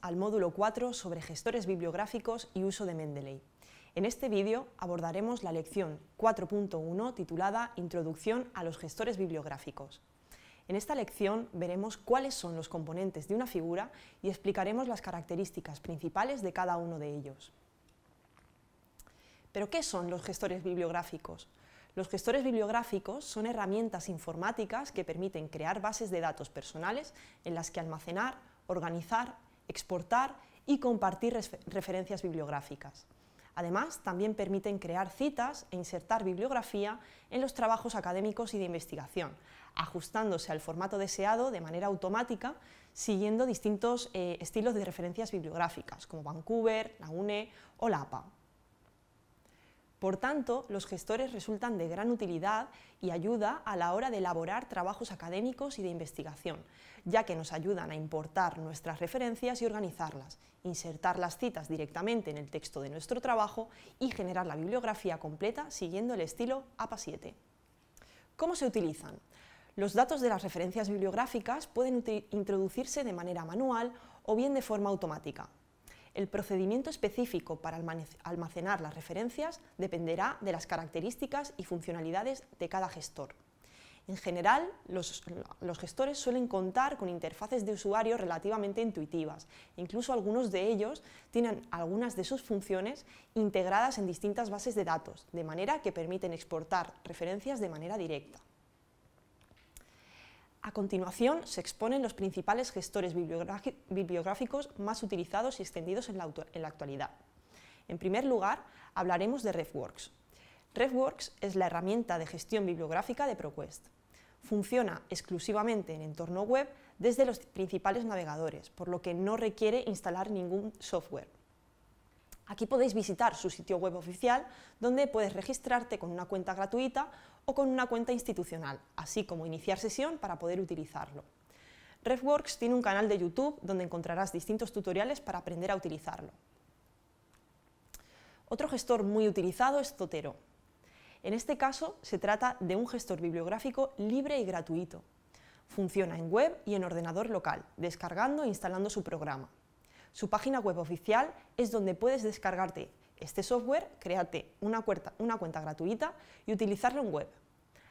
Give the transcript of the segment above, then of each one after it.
al módulo 4 sobre gestores bibliográficos y uso de Mendeley. En este vídeo abordaremos la lección 4.1 titulada Introducción a los gestores bibliográficos. En esta lección veremos cuáles son los componentes de una figura y explicaremos las características principales de cada uno de ellos. ¿Pero qué son los gestores bibliográficos? Los gestores bibliográficos son herramientas informáticas que permiten crear bases de datos personales en las que almacenar, organizar exportar y compartir referencias bibliográficas. Además, también permiten crear citas e insertar bibliografía en los trabajos académicos y de investigación, ajustándose al formato deseado de manera automática, siguiendo distintos eh, estilos de referencias bibliográficas, como Vancouver, la UNE o la APA. Por tanto, los gestores resultan de gran utilidad y ayuda a la hora de elaborar trabajos académicos y de investigación, ya que nos ayudan a importar nuestras referencias y organizarlas, insertar las citas directamente en el texto de nuestro trabajo y generar la bibliografía completa siguiendo el estilo APA 7. ¿Cómo se utilizan? Los datos de las referencias bibliográficas pueden introducirse de manera manual o bien de forma automática, el procedimiento específico para almacenar las referencias dependerá de las características y funcionalidades de cada gestor. En general, los, gestores suelen contar con interfaces de usuario relativamente intuitivas. Incluso algunos de ellos tienen algunas de sus funciones integradas en distintas bases de datos, de manera que permiten exportar referencias de manera directa. A continuación se exponen los principales gestores bibliográficos más utilizados y extendidos en la, actualidad. En primer lugar, hablaremos de RefWorks. RefWorks es la herramienta de gestión bibliográfica de ProQuest. Funciona exclusivamente en entorno web desde los principales navegadores, por lo que no requiere instalar ningún software. Aquí podéis visitar su sitio web oficial, donde puedes registrarte con una cuenta gratuita o con una cuenta institucional, así como iniciar sesión para poder utilizarlo. RefWorks tiene un canal de YouTube donde encontrarás distintos tutoriales para aprender a utilizarlo. Otro gestor muy utilizado es Zotero. En este caso se trata de un gestor bibliográfico libre y gratuito. Funciona en web y en ordenador local, descargando e instalando su programa. Su página web oficial es donde puedes descargarte este software, créate una cuenta, gratuita y utilizarlo en web.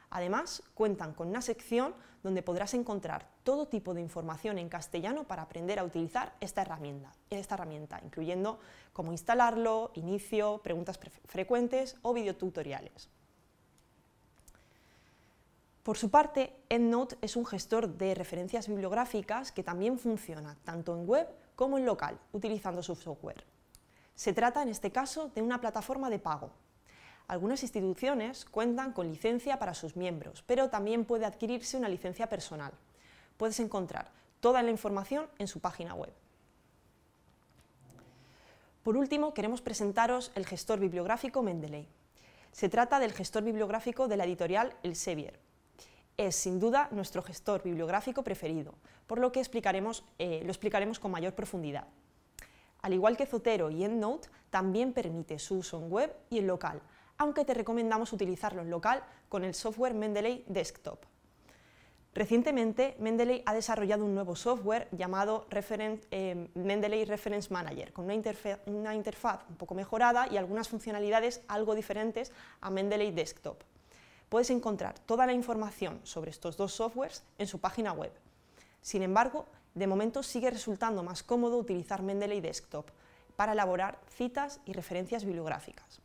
Además, cuentan con una sección donde podrás encontrar todo tipo de información en castellano para aprender a utilizar esta herramienta, esta herramienta incluyendo cómo instalarlo, inicio, preguntas frecuentes o videotutoriales. Por su parte, EndNote es un gestor de referencias bibliográficas que también funciona tanto en web como en local, utilizando su software. Se trata, en este caso, de una plataforma de pago. Algunas instituciones cuentan con licencia para sus miembros, pero también puede adquirirse una licencia personal. Puedes encontrar toda la información en su página web. Por último, queremos presentaros el gestor bibliográfico Mendeley. Se trata del gestor bibliográfico de la editorial Elsevier, es sin duda nuestro gestor bibliográfico preferido, por lo que eh, lo explicaremos con mayor profundidad. Al igual que Zotero y EndNote, también permite su uso en web y en local, aunque te recomendamos utilizarlo en local con el software Mendeley Desktop. Recientemente, Mendeley ha desarrollado un nuevo software llamado eh, Mendeley Reference Manager, con una interfaz un poco mejorada y algunas funcionalidades algo diferentes a Mendeley Desktop. Puedes encontrar toda la información sobre estos dos softwares en su página web. Sin embargo, de momento sigue resultando más cómodo utilizar Mendeley Desktop para elaborar citas y referencias bibliográficas.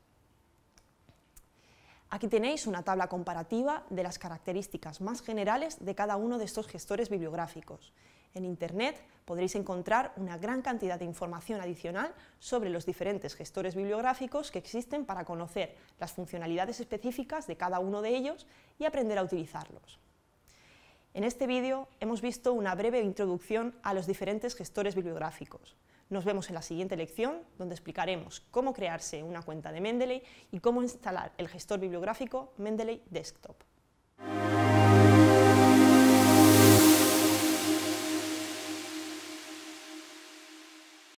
Aquí tenéis una tabla comparativa de las características más generales de cada uno de estos gestores bibliográficos. En Internet podréis encontrar una gran cantidad de información adicional sobre los diferentes gestores bibliográficos que existen para conocer las funcionalidades específicas de cada uno de ellos y aprender a utilizarlos. En este vídeo hemos visto una breve introducción a los diferentes gestores bibliográficos. Nos vemos en la siguiente lección, donde explicaremos cómo crearse una cuenta de Mendeley y cómo instalar el gestor bibliográfico Mendeley Desktop.